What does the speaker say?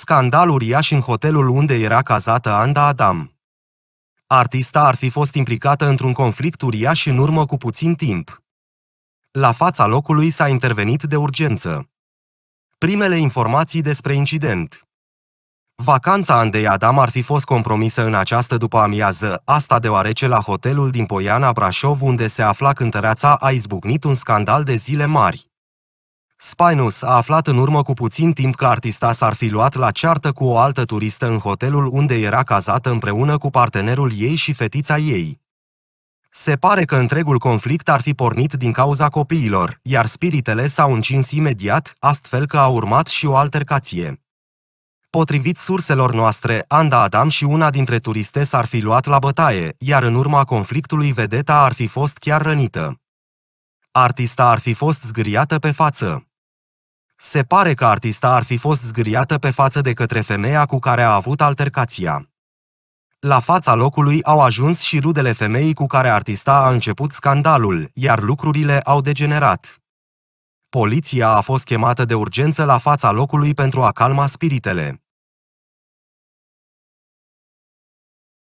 scandal uriaș în hotelul unde era cazată Anda Adam. Artista ar fi fost implicată într-un conflict uriaș în urmă cu puțin timp. La fața locului s-a intervenit de urgență. Primele informații despre incident. Vacanța Andei Adam ar fi fost compromisă în această după amiază, asta deoarece la hotelul din Poiana Brașov unde se afla cântăreața a izbucnit un scandal de zile mari. Spinus a aflat în urmă cu puțin timp că artista s-ar fi luat la ceartă cu o altă turistă în hotelul unde era cazată împreună cu partenerul ei și fetița ei. Se pare că întregul conflict ar fi pornit din cauza copiilor, iar spiritele s-au încins imediat, astfel că a urmat și o altercație. Potrivit surselor noastre, Anda Adam și una dintre turiste s-ar fi luat la bătaie, iar în urma conflictului vedeta ar fi fost chiar rănită. Artista ar fi fost zgâriată pe față. Se pare că artista ar fi fost zgâriată pe față de către femeia cu care a avut altercația. La fața locului au ajuns și rudele femeii cu care artista a început scandalul, iar lucrurile au degenerat. Poliția a fost chemată de urgență la fața locului pentru a calma spiritele.